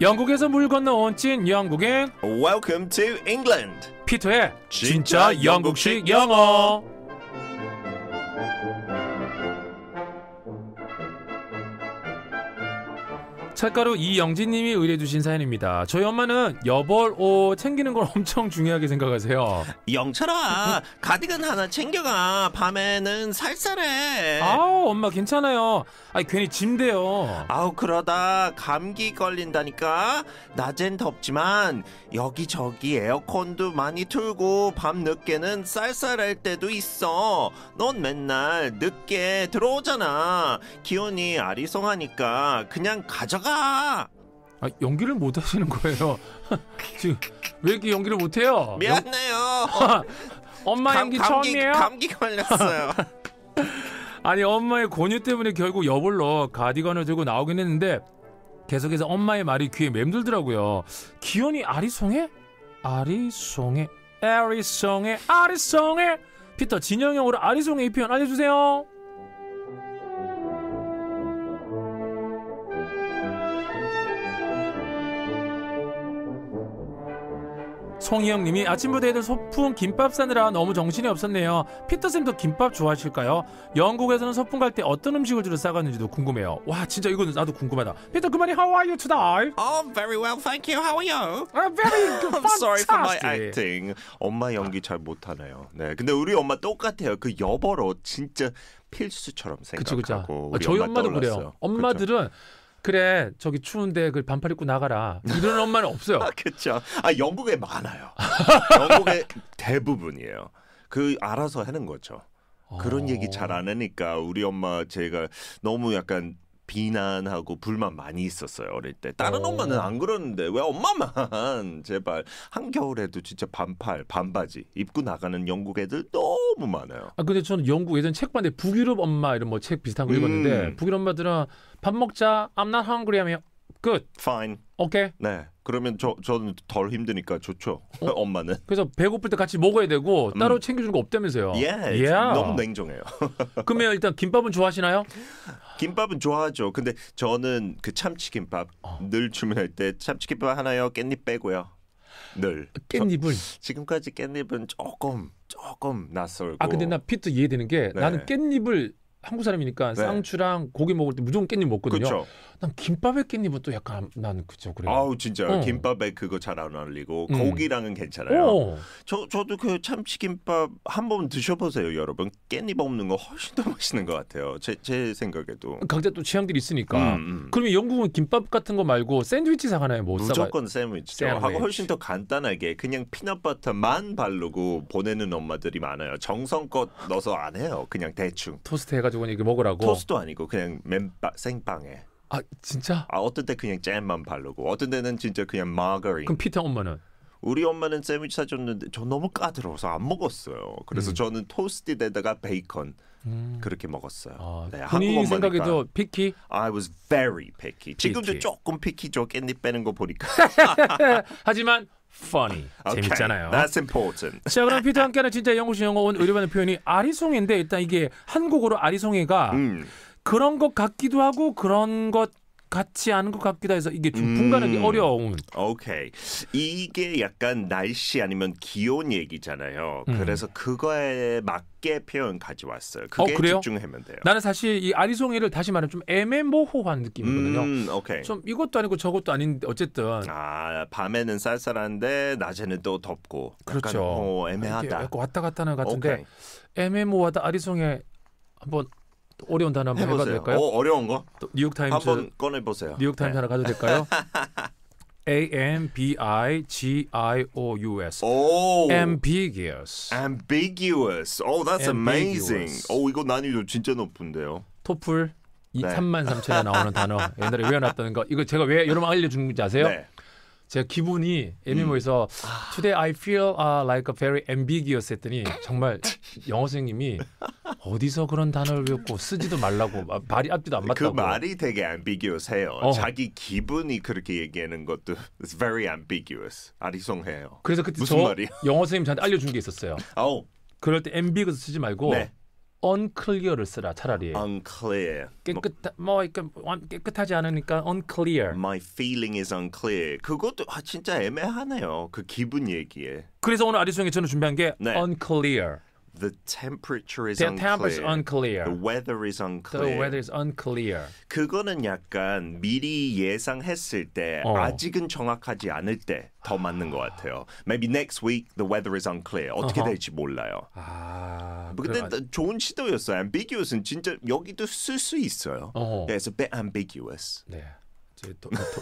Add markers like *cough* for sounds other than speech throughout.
영국에서 물 건너 온찐 영국인 Welcome to England. 피터의 진짜 영국식 영어. 작가로 이영진님이 의뢰주신 해 사연입니다. 저희 엄마는 여벌 옷 챙기는 걸 *laughs* 엄청 중요하게 생각하세요. 영철아, 가디건 하나 챙겨가. 밤에는 살살해. 아우, 엄마 괜찮아요. 아니, 괜히 짐대요. 아우, 그러다 감기 걸린다니까. 낮엔 덥지만 여기저기 에어컨도 많이 틀고 밤 늦게는 쌀쌀할 때도 있어. 넌 맨날 늦게 들어오잖아. 기온이 아리송하니까 그냥 가져가. 아, 아 연기를 못 하시는 거예요. *laughs* 지금 왜 이렇게 연기를 못 해요? 미안해요. *laughs* 엄마 감, 연기 감기, 처음이에요? 감기 걸렸어요. *laughs* 아니 엄마의 권유 때문에 결국 여벌로 가디건을 들고 나오긴 했는데 계속해서 엄마의 말이 귀에 맴돌더라고요. 기현이 아리송해? 아리송해? 아리송해? 아리송해? 피터 진영형으로 아리송해 이 표현 알려주세요. 송희영님이 아침부터 애들 소풍 김밥 싸느라 너무 정신이 없었네요. 피터쌤도 김밥 좋아하실까요? 영국에서는 소풍 갈 때 어떤 음식을 주로 싸갔는지도 궁금해요. 와 진짜 이거 나도 궁금하다. 피터 그만이 How are you today? Oh, very well, thank you. How are you? I'm 아, very *laughs* good. I'm sorry for my acting. 엄마 연기 잘 못하네요. 네, 근데 우리 엄마 똑같아요. 그 여벌옷 진짜 필수처럼 생각하고 그쵸, 그쵸. 아, 우 저희 엄마 도 그래요. 엄마들은 그쵸? 그래 저기 추운데 그 반팔 입고 나가라 이런 엄마는 없어요. *laughs* 그렇죠. 아 영국에 많아요. *laughs* 영국의 대부분이에요. 그 알아서 하는 거죠. 그런 얘기 어. 잘안 하니까 우리 엄마 제가 너무 약간 비난하고 불만 많이 있었어요 어릴 때 다른 오. 어. 엄마는 안 그러는데 왜 엄마만 *laughs* 제발 한겨울에도 진짜 반팔 반바지 입고 나가는 영국 애들 너무 많아요 아 근데 저는 영국 예전 책봤는데 북유럽 엄마 이런 뭐 책 비슷한 거 읽었는데 음. 북유럽 엄마들은 밥 먹자 I'm not hungry 하면 끝 fine 오케이. 네. 그러면 저 저는 덜 힘드니까 좋죠. 어? *laughs* 엄마는. 그래서 배고플 때 같이 먹어야 되고 음. 따로 음. 챙겨주는 거 없다면서요. 예. Yeah, 예. yeah. 너무 냉정해요. *laughs* 그러면 일단 김밥은 좋아하시나요? 김밥은 좋아하죠. 근데 저는 그 참치김밥 어. 늘 주문할 때 참치김밥 하나요, 깻잎 빼고요. 늘 깻잎을 저, 지금까지 깻잎은 조금 조금 낯설고 아 근데 나 피트 이해되는 게 네. 나는 깻잎을 한국 사람이니까 네. 쌍추랑 고기 먹을 때 무조건 깻잎 먹거든요. 그쵸. 난 김밥에 깻잎은 또 약간 난 그죠 그래 아우 진짜 어. 김밥에 그거 잘 안 어울리고 음. 고기랑은 괜찮아요. 어. 저 저도 그 참치김밥 한 번 드셔보세요, 여러분. 깻잎 없는 거 훨씬 더 맛있는 것 같아요. 제, 제 생각에도 각자 또 취향들이 있으니까. 음, 음. 그러면 영국은 김밥 같은 거 말고 샌드위치 사가나요? 뭐 무조건 샌드위치. 샌드위치 하고 훨씬 더 간단하게 그냥 피넛버터만 바르고 보내는 엄마들이 많아요. 정성껏 넣어서 안 해요. 그냥 대충 토스트 해가지고. 가지고는 이게 먹으라고. 토스트 아니고 그냥 맨바, 생빵에. 아 진짜? 아 어떤 때 그냥 잼만 바르고 어떤 때는 진짜 그냥 마가린. 그럼 피터 엄마는? 우리 엄마는 샌드위치 사줬는데 저 너무 까다로워서 안 먹었어요. 그래서 음. 저는 토스트에다가 베이컨 음. 그렇게 먹었어요. 아, 네, 본인 생각에도 피키? I was very picky. 피키. 지금도 조금 피키죠. 깻잎 빼는 거 보니까. *laughs* 하지만 funny. Okay, 재밌잖아요. That's important. 자, 그럼 피터 함께하는 진짜 영국식 영어 온 의료반의 표현이 아리송인데 일단 이게 한국어로 아리송이가 음. 그런 것 같기도 하고 그런 것 같지 않은 것 같기도 해서 이게 좀 분간하기 음. 어려운. 오케이. 이게 약간 날씨 아니면 기온 얘기잖아요. 음. 그래서 그거에 맞게 표현 가져왔어요. 어, 그게 어, 그래요? 집중하면 돼요. 나는 사실 이 아리송이를 다시 말하면 좀 애매모호한 느낌이거든요. 음, 오케이. 좀 이것도 아니고 저것도 아닌데 어쨌든. 아 밤에는 쌀쌀한데 낮에는 또 덥고. 그렇죠. 어, 애매하다. 아, 왔다 갔다 하는 것 같은데 오케이. 애매모호하다 아리송에 한번 어려운 단어 한번 해보세요. 해봐도 될까요? 어, 어려운 거? 뉴욕 타임즈 한번 꺼내 보세요. 뉴욕 타임즈 네. 하나 가도 될까요? A M B I G I O U S. 오. Ambiguous. Ambiguous. Oh, that's Ambiguous. amazing. 오, oh, 이거 난이도 진짜 높은데요. 토플 네. 3만 3천에 나오는 *laughs* 단어 옛날에 외워놨던 거 이거 제가 왜 여러분 알려준 건지 아세요? 네. 제가 기분이 애니모에서 음. Today I feel uh, like a very ambiguous 했더니 정말 *laughs* 영어 선생님이 어디서 그런 단어를 외웠고 쓰지도 말라고 말이 앞뒤도 안 그 맞다고. 그 말이 되게 ambiguous해요. 어. 자기 기분이 그렇게 얘기하는 것도 it's very ambiguous. 아리송해요. 그래서 그때 무슨 말이야? 영어 선생님 저한테 알려준 게 있었어요. 아 그럴 때 ambiguous 쓰지 말고 네. unclear를 쓰라 차라리. unclear. 깨끗 뭐 그러니까 깨끗하지 않으니까 unclear. My feeling is unclear. 그것도 아, 진짜 애매하네요. 그 기분 얘기에. 그래서 오늘 아리송에 저는 준비한 게 네. unclear. The temperature is the unclear. Temp is unclear. The weather is unclear. The weather is unclear. 그거는 약간 미리 예상했을 때 어. 아직은 정확하지 않을 때 더 맞는 것 같아요. Maybe next week the weather is unclear. 어떻게 uh-huh. 될지 몰라요. 아, 근데 그럼... 좋은 시도였어요. Ambiguous은 진짜 여기도 쓸 수 있어요. 어허. it's a bit ambiguous. 네,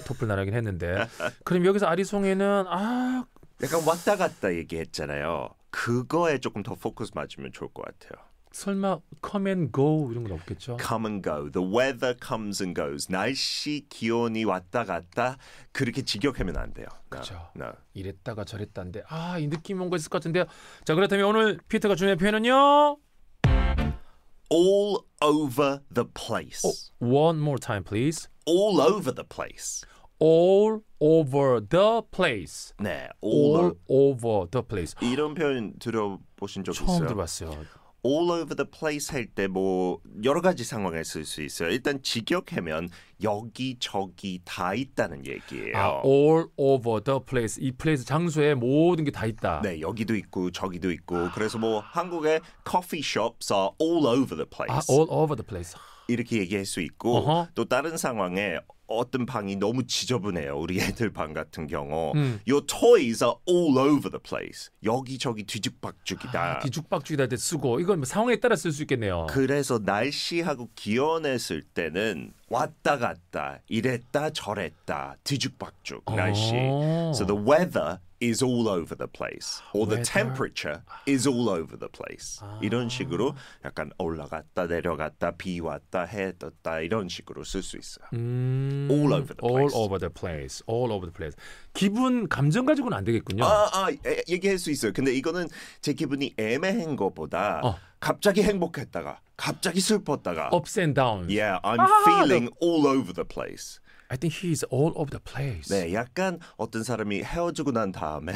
토플 나라긴 했는데 그럼 여기서 아리송이는 아 약간 왔다 갔다 얘기했잖아요. 그거에 조금 더 포커스 맞으면 좋을 것 같아요. 설마 come and go 이런 건 없겠죠? Come and go. The weather comes and goes. 날씨 기온이 왔다 갔다 그렇게 직역하면 안 돼요. 그렇죠. No. No. 이랬다가 저랬다인데 아이 느낌 뭔가 있을 것 같은데요. 자 그렇다면 오늘 피터가 준비한 표현은요. All over the place. Oh, one more time, please. All over the place. all over the place. 네, all, all over the place. 이런 표현 들어보신 적 처음 있어요? 처음 들어봤어요. all over the place 할 때 뭐 여러 가지 상황에 쓸수 있어요. 일단 직역하면 여기저기 다 있다는 얘기예요. 아, all over the place. 이 place 장소에 모든 게 다 있다. 네, 여기도 있고 저기도 있고. 아... 그래서 뭐 한국의 커피 shops are all over the place. 아, all over the place. 이렇게 얘기할 수 있고 uh-huh. 또 다른 상황에 어떤 방이 너무 지저분해요. 우리 애들 방 같은 경우. 음. Your toys are all over the place. 여기저기 뒤죽박죽이다. 아, 뒤죽박죽이다 때 쓰고 이건 뭐 상황에 따라 쓸 수 있겠네요. 그래서 날씨하고 기온했을 때는 왔다 갔다 이랬다 저랬다 뒤죽박죽 어. 날씨. 오. So the weather is all over the place. Or the temperature is all over the place. 아. 이런 식으로 약간 올라갔다 내려갔다 비 왔다 해 떴다 이런 식으로 쓸 수 있어요. 음. all over the place. all over the place. all over the place. 기분 감정 가지고는 안 되겠군요. 아, 아 에, 얘기할 수 있어요. 근데 이거는 제 기분이 애매한 것보다 어. 갑자기 행복했다가 갑자기 슬펐다가 ups and downs. Yeah, I'm 아, feeling 네. all over the place. I think he is all over the place. 네, 약간 어떤 사람이 헤어지고 난 다음에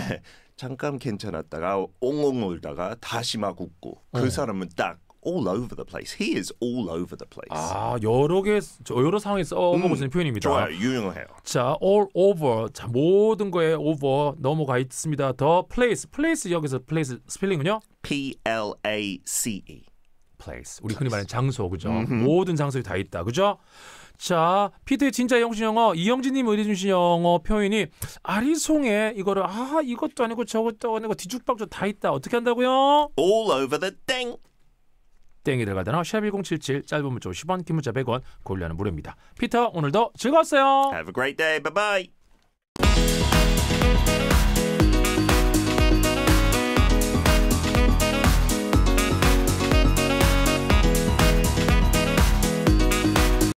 잠깐 괜찮았다가 옹옹 울다가 다시 막 웃고 그 어. 사람은 딱 all over the place. He is all over the place. 아 여러 개 여러 상황에 써먹을 수있 음, 표현입니다. 좋아요, 유용해요. 자, all over 자 모든 거에 over 넘어가 있습니다. The place, place 여기서 place 스펠링은요? P L A C E. place 우리 흔히 말하는 장소 그죠? 모든 장소에 다 있다 그죠? 자, 피트의 진짜 영신 영어 이영진님 의뢰주신 영어 표현이 아리송에 이거를 아 이것도 아니고 저것도 아니고 뒤죽박죽 다 있다 어떻게 한다고요? All over the thing. 땡이 들어갈 때는 샵1077 짧은 문자 10원 긴 문자 100원 고려하는 무료입니다. 피터 오늘도 즐거웠어요. Have a great day. Bye bye.